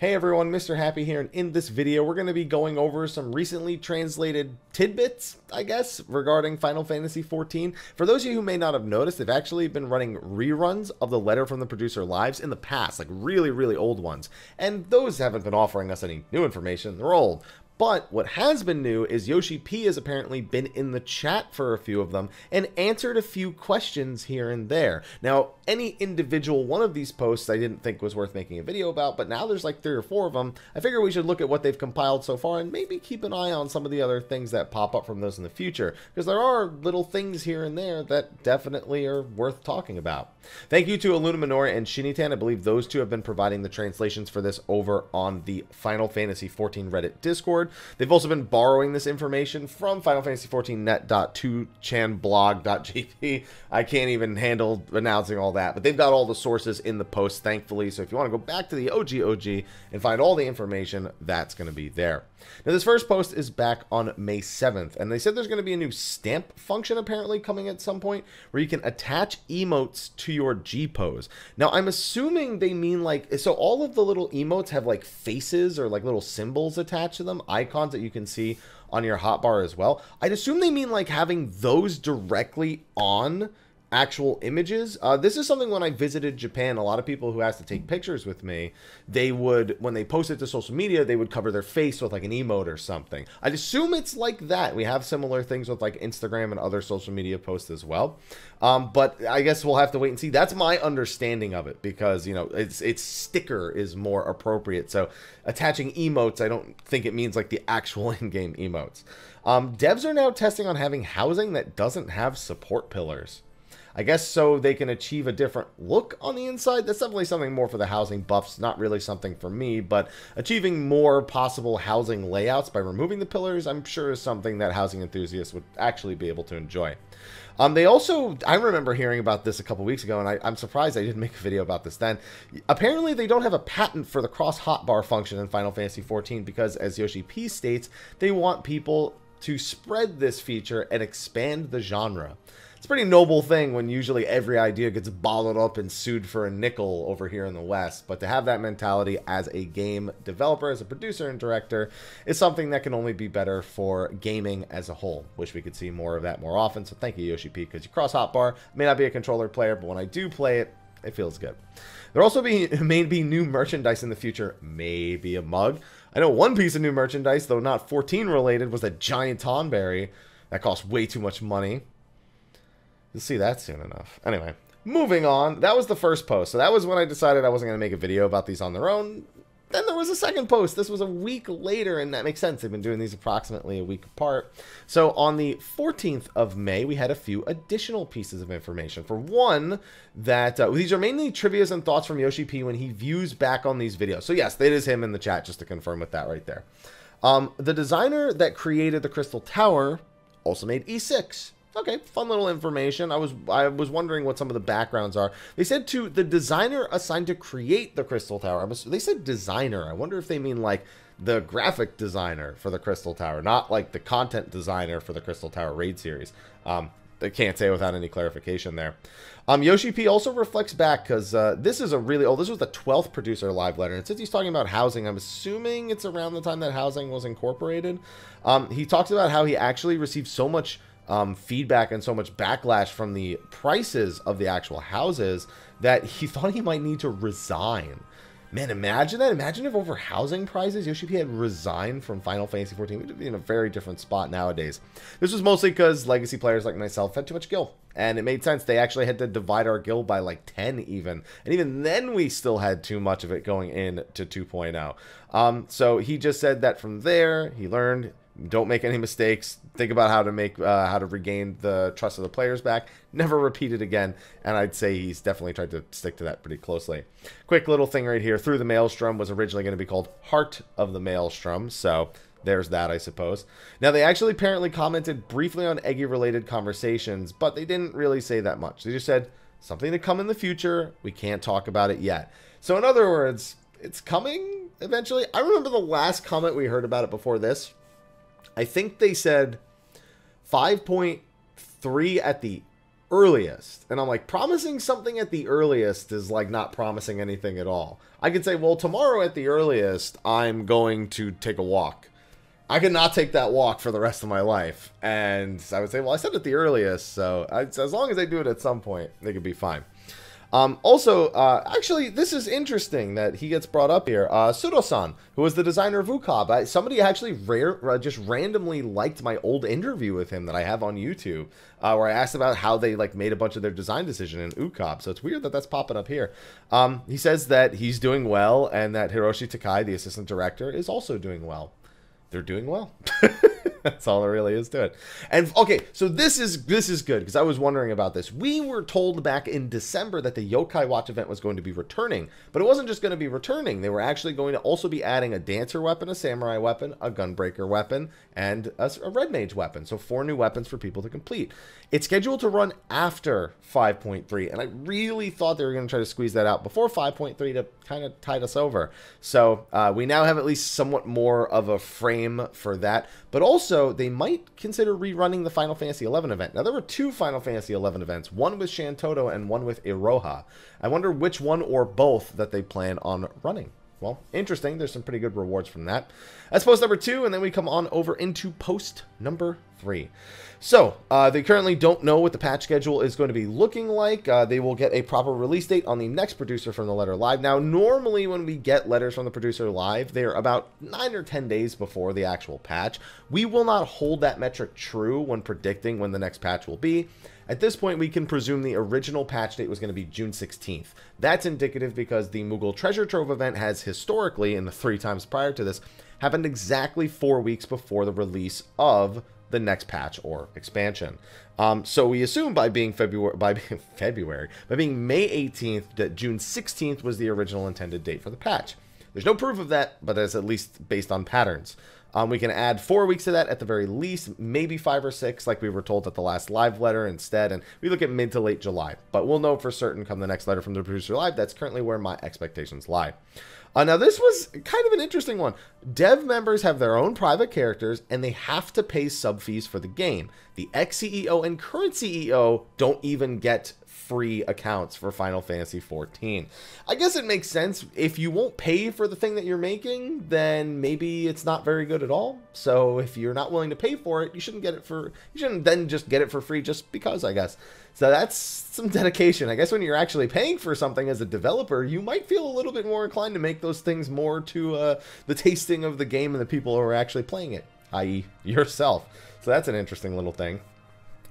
Hey everyone, Mr. Happy here, and in this video we're going to be going over some recently translated tidbits, I guess, regarding Final Fantasy XIV. For those of you who may not have noticed, they've actually been running reruns of the letter from the producer lives in the past, like really, really old ones. And those haven't been offering us any new information, they're old. But what has been new is Yoshi P has apparently been in the chat for a few of them and answered a few questions here and there. Now, any individual one of these posts I didn't think was worth making a video about, but now there's like three or four of them. I figure we should look at what they've compiled so far and maybe keep an eye on some of the other things that pop up from those in the future, because there are little things here and there that definitely are worth talking about. Thank you to Illuminor and Shinitan. I believe those two have been providing the translations for this over on the Final Fantasy XIV Reddit Discord. They've also been borrowing this information from Final Fantasy 14 net.2chanblog.jp. I can't even handle announcing all that, but they've got all the sources in the post, thankfully. So if you want to go back to the OG OG and find all the information, that's going to be there. Now, this first post is back on May 7th, and they said there's going to be a new stamp function apparently coming at some point where you can attach emotes to your G pose. Now, I'm assuming they mean like, so all of the little emotes have like faces or like little symbols attached to them icons that you can see on your hotbar as well. I'd assume they mean like having those directly on actual images. Uh, this is something when I visited Japan, a lot of people who asked to take pictures with me, they would, when they post it to social media, they would cover their face with like an emote or something. I'd assume it's like that. We have similar things with like Instagram and other social media posts as well. Um, but I guess we'll have to wait and see. That's my understanding of it because, you know, it's, it's sticker is more appropriate. So attaching emotes, I don't think it means like the actual in-game emotes. Um, devs are now testing on having housing that doesn't have support pillars. I guess so they can achieve a different look on the inside. That's definitely something more for the housing buffs, not really something for me, but achieving more possible housing layouts by removing the pillars, I'm sure is something that housing enthusiasts would actually be able to enjoy. Um, they also, I remember hearing about this a couple weeks ago, and I, am surprised I didn't make a video about this then. Apparently, they don't have a patent for the cross hotbar function in Final Fantasy XIV because, as Yoshi P states, they want people to spread this feature and expand the genre. It's a pretty noble thing when usually every idea gets bottled up and sued for a nickel over here in the West, but to have that mentality as a game developer, as a producer and director, is something that can only be better for gaming as a whole. Wish we could see more of that more often, so thank you, Yoshi P, because you cross hotbar. May not be a controller player, but when I do play it, it feels good. There also be may be new merchandise in the future, maybe a mug. I know one piece of new merchandise, though not 14 related, was a giant Tonberry that cost way too much money. You'll see that soon enough. Anyway, moving on. That was the first post. So that was when I decided I wasn't going to make a video about these on their own. Then there was a second post. This was a week later, and that makes sense. They've been doing these approximately a week apart. So on the 14th of May, we had a few additional pieces of information. For one, that uh, these are mainly trivias and thoughts from Yoshi P when he views back on these videos. So yes, that is him in the chat, just to confirm with that right there. Um, the designer that created the Crystal Tower also made E6 okay, fun little information. I was I was wondering what some of the backgrounds are. They said to the designer assigned to create the Crystal Tower. Was, they said designer. I wonder if they mean like the graphic designer for the Crystal Tower, not like the content designer for the Crystal Tower raid series. Um, I can't say without any clarification there. Um, Yoshi P also reflects back because uh, this is a really oh this was the twelfth producer live letter, and since he's talking about housing, I'm assuming it's around the time that housing was incorporated. Um, he talks about how he actually received so much um, feedback and so much backlash from the prices of the actual houses that he thought he might need to resign. Man, imagine that. Imagine if over housing prices, Yoshi P had resigned from Final Fantasy XIV. We'd be in a very different spot nowadays. This was mostly because legacy players like myself had too much gil. And it made sense. They actually had to divide our gil by like 10 even. And even then we still had too much of it going in to 2.0. Um, so he just said that from there, he learned don't make any mistakes. Think about how to make uh, how to regain the trust of the players back. Never repeat it again. And I'd say he's definitely tried to stick to that pretty closely. Quick little thing right here. Through the Maelstrom was originally going to be called Heart of the Maelstrom. So there's that, I suppose. Now, they actually apparently commented briefly on Eggy-related conversations, but they didn't really say that much. They just said, something to come in the future, we can't talk about it yet. So in other words, it's coming eventually. I remember the last comment we heard about it before this I think they said 5.3 at the earliest. And I'm like, promising something at the earliest is like not promising anything at all. I could say, well, tomorrow at the earliest, I'm going to take a walk. I could not take that walk for the rest of my life. And I would say, well, I said at the earliest, so I, as long as I do it at some point, they could be fine. Um, also, uh, actually, this is interesting that he gets brought up here. Uh, Sudosan, who was the designer of Ukob, I, somebody actually rare, uh, just randomly liked my old interview with him that I have on YouTube, uh, where I asked about how they like made a bunch of their design decision in Ukob. So it's weird that that's popping up here. Um, he says that he's doing well and that Hiroshi Takai, the assistant director, is also doing well. They're doing well. That's all there really is to it. And okay, so this is this is good because I was wondering about this. We were told back in December that the Yokai Watch event was going to be returning, but it wasn't just going to be returning. They were actually going to also be adding a dancer weapon, a samurai weapon, a gunbreaker weapon, and a, a red mage weapon. So four new weapons for people to complete. It's scheduled to run after 5.3, and I really thought they were going to try to squeeze that out before 5.3 to kind of tide us over. So uh, we now have at least somewhat more of a frame for that, but also so they might consider rerunning the Final Fantasy XI event. Now, there were two Final Fantasy XI events, one with Shantoto and one with Iroha. I wonder which one or both that they plan on running well, interesting. There's some pretty good rewards from that. That's post number two, and then we come on over into post number three. So, uh, they currently don't know what the patch schedule is going to be looking like. Uh, they will get a proper release date on the next producer from the letter live. Now, normally when we get letters from the producer live, they are about nine or 10 days before the actual patch. We will not hold that metric true when predicting when the next patch will be at this point, we can presume the original patch date was going to be June 16th. That's indicative because the Mughal Treasure Trove event has historically, in the three times prior to this, happened exactly four weeks before the release of the next patch or expansion. Um, so we assume by being February, by being February, by being May 18th, that June 16th was the original intended date for the patch. There's no proof of that, but it's at least based on patterns. Um, we can add four weeks to that at the very least, maybe five or six, like we were told at the last live letter instead. And we look at mid to late July, but we'll know for certain come the next letter from the producer live. That's currently where my expectations lie. Uh, now, this was kind of an interesting one. Dev members have their own private characters and they have to pay sub fees for the game. The ex CEO and current CEO don't even get free accounts for Final Fantasy 14. I guess it makes sense. If you won't pay for the thing that you're making, then maybe it's not very good at all. So if you're not willing to pay for it, you shouldn't get it for you shouldn't then just get it for free just because, I guess. So that's some dedication. I guess when you're actually paying for something as a developer, you might feel a little bit more inclined to make those things more to uh, the tasting of the game and the people who are actually playing it, i.e., yourself. So that's an interesting little thing.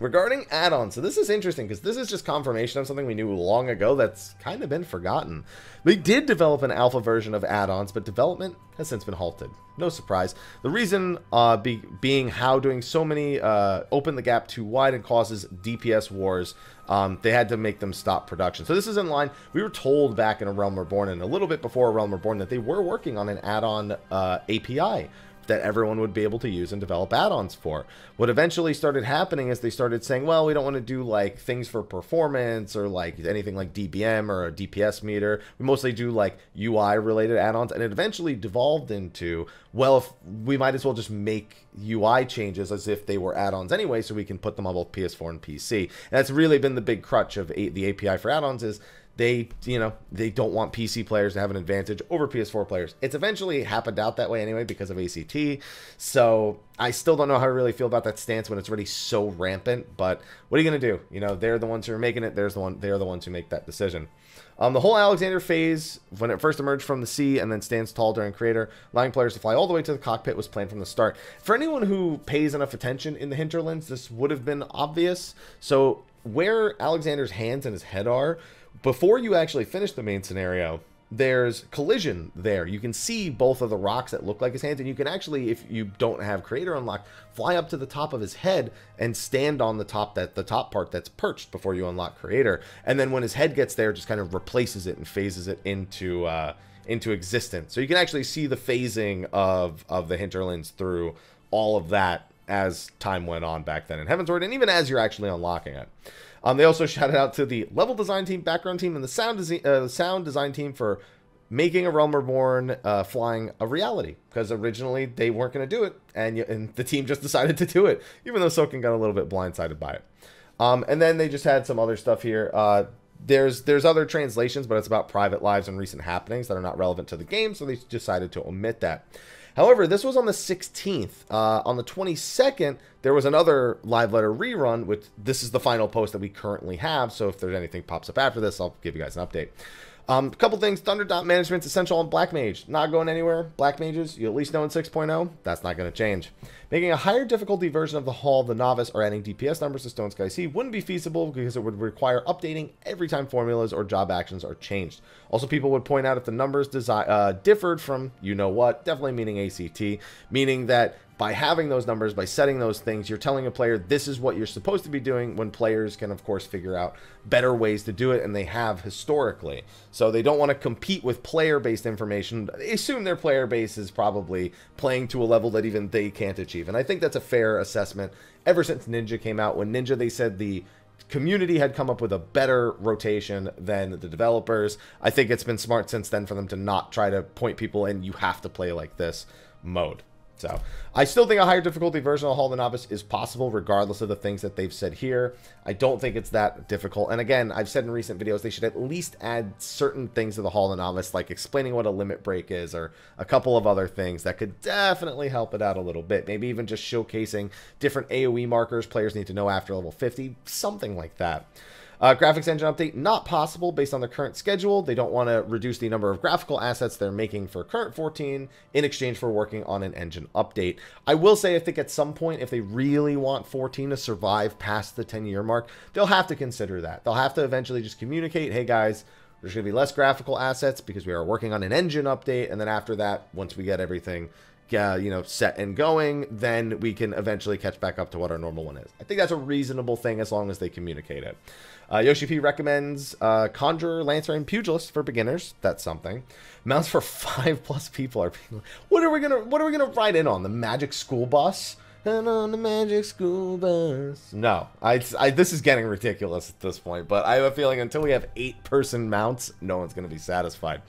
Regarding add-ons, so this is interesting because this is just confirmation of something we knew long ago that's kind of been forgotten. They did develop an alpha version of add-ons, but development has since been halted. No surprise. The reason uh, be, being how doing so many uh, open the gap too wide and causes DPS wars. Um, they had to make them stop production. So this is in line. We were told back in A Realm Reborn and a little bit before A Realm Reborn that they were working on an add-on uh, API that everyone would be able to use and develop add-ons for. What eventually started happening is they started saying, well, we don't want to do like things for performance or like anything like DBM or a DPS meter. We mostly do like UI related add-ons and it eventually devolved into, well, if we might as well just make UI changes as if they were add-ons anyway so we can put them on both PS4 and PC. And that's really been the big crutch of a- the API for add-ons is they you know they don't want PC players to have an advantage over PS4 players. It's eventually happened out that way anyway because of ACT. So I still don't know how I really feel about that stance when it's already so rampant. But what are you gonna do? You know they're the ones who are making it. There's the one. They are the ones who make that decision. Um, the whole Alexander phase, when it first emerged from the sea and then stands tall during Creator, allowing players to fly all the way to the cockpit was planned from the start. For anyone who pays enough attention in the hinterlands, this would have been obvious. So where Alexander's hands and his head are before you actually finish the main scenario, there's collision there. You can see both of the rocks that look like his hands, and you can actually, if you don't have creator unlocked, fly up to the top of his head and stand on the top that the top part that's perched before you unlock creator. And then when his head gets there, just kind of replaces it and phases it into uh, into existence. So you can actually see the phasing of of the hinterlands through all of that as time went on back then in Heaven's Word, and even as you're actually unlocking it. Um, they also shouted out to the level design team, background team, and the sound, design uh, sound design team for making a Realm Reborn uh, flying a reality because originally they weren't going to do it, and, and the team just decided to do it, even though Soken got a little bit blindsided by it. Um, and then they just had some other stuff here. Uh, there's there's other translations, but it's about private lives and recent happenings that are not relevant to the game, so they decided to omit that. However, this was on the 16th. Uh, on the 22nd, there was another live letter rerun, which this is the final post that we currently have. So if there's anything pops up after this, I'll give you guys an update. Um, a couple things. Thunder Dot Management's essential on Black Mage. Not going anywhere. Black Mages, you at least know in 6.0. That's not going to change. Making a higher difficulty version of the Hall, the Novice, or adding DPS numbers to Stone Sky Sea wouldn't be feasible because it would require updating every time formulas or job actions are changed. Also, people would point out if the numbers desi- uh, differed from you know what, definitely meaning ACT, meaning that by having those numbers, by setting those things, you're telling a player this is what you're supposed to be doing when players can, of course, figure out better ways to do it, and they have historically. So they don't want to compete with player based information. They assume their player base is probably playing to a level that even they can't achieve. And I think that's a fair assessment ever since Ninja came out. When Ninja, they said the community had come up with a better rotation than the developers. I think it's been smart since then for them to not try to point people in, you have to play like this mode. So I still think a higher difficulty version of Hall the Novice is possible regardless of the things that they've said here. I don't think it's that difficult. And again, I've said in recent videos they should at least add certain things to the Hall the Novice, like explaining what a limit break is or a couple of other things that could definitely help it out a little bit. Maybe even just showcasing different AoE markers players need to know after level 50, something like that. Uh, graphics engine update, not possible based on the current schedule. They don't want to reduce the number of graphical assets they're making for current 14 in exchange for working on an engine update. I will say, I think at some point, if they really want 14 to survive past the 10 year mark, they'll have to consider that. They'll have to eventually just communicate, hey guys, there's going to be less graphical assets because we are working on an engine update. And then after that, once we get everything, uh, you know, set and going, then we can eventually catch back up to what our normal one is. I think that's a reasonable thing as long as they communicate it. Uh, Yoshi P recommends uh, Conjurer, Lancer, and Pugilist for beginners. That's something. Mounts for five plus people are. What are we gonna What are we gonna ride in on? The Magic School Bus? and on the magic school bus. No, I, I, this is getting ridiculous at this point, but I have a feeling until we have eight person mounts, no one's going to be satisfied.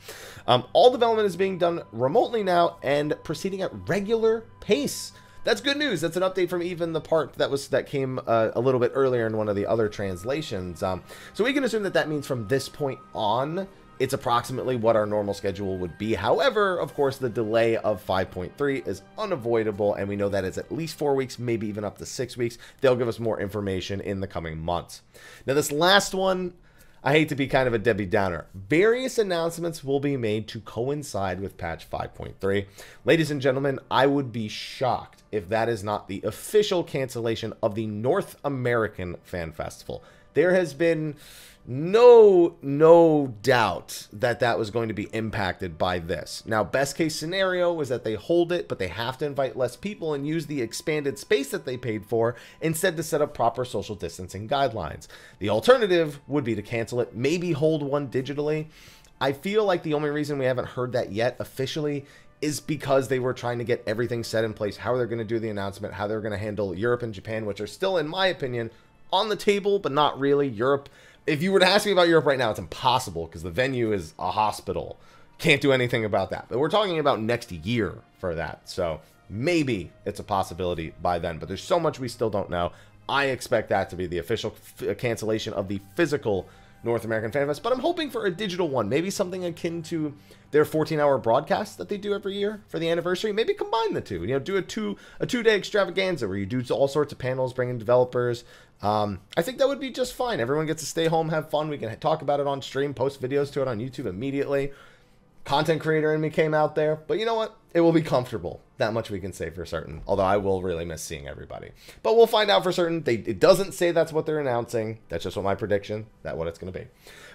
Um, all development is being done remotely now and proceeding at regular pace. That's good news. That's an update from even the part that was that came uh, a little bit earlier in one of the other translations. Um, so we can assume that that means from this point on, it's approximately what our normal schedule would be. However, of course, the delay of 5.3 is unavoidable, and we know that is at least four weeks, maybe even up to six weeks. They'll give us more information in the coming months. Now, this last one, I hate to be kind of a Debbie Downer. Various announcements will be made to coincide with patch 5.3. Ladies and gentlemen, I would be shocked if that is not the official cancellation of the North American Fan Festival. There has been no no doubt that that was going to be impacted by this. Now, best case scenario was that they hold it, but they have to invite less people and use the expanded space that they paid for instead to set up proper social distancing guidelines. The alternative would be to cancel it, maybe hold one digitally. I feel like the only reason we haven't heard that yet officially is because they were trying to get everything set in place, how they're going to do the announcement, how they're going to handle Europe and Japan, which are still, in my opinion, on the table, but not really. Europe, if you were to ask me about Europe right now, it's impossible because the venue is a hospital. Can't do anything about that. But we're talking about next year for that. So maybe it's a possibility by then, but there's so much we still don't know. I expect that to be the official uh, cancellation of the physical North American Fan Fest, but I'm hoping for a digital one, maybe something akin to their 14-hour broadcast that they do every year for the anniversary. Maybe combine the two. You know, do a two a two-day extravaganza where you do all sorts of panels, bring in developers. Um, I think that would be just fine. Everyone gets to stay home, have fun. We can talk about it on stream, post videos to it on YouTube immediately. Content creator in me came out there, but you know what? it will be comfortable. That much we can say for certain. Although I will really miss seeing everybody. But we'll find out for certain. They, it doesn't say that's what they're announcing. That's just what my prediction. That what it's going to be.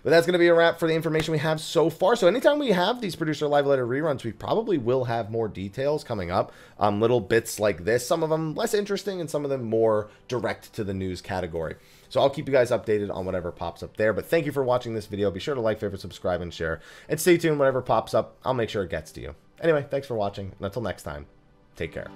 But that's going to be a wrap for the information we have so far. So anytime we have these producer live letter reruns, we probably will have more details coming up. Um, little bits like this. Some of them less interesting, and some of them more direct to the news category. So I'll keep you guys updated on whatever pops up there. But thank you for watching this video. Be sure to like, favorite, subscribe, and share. And stay tuned. Whatever pops up, I'll make sure it gets to you. Anyway, thanks for watching, and until next time, take care.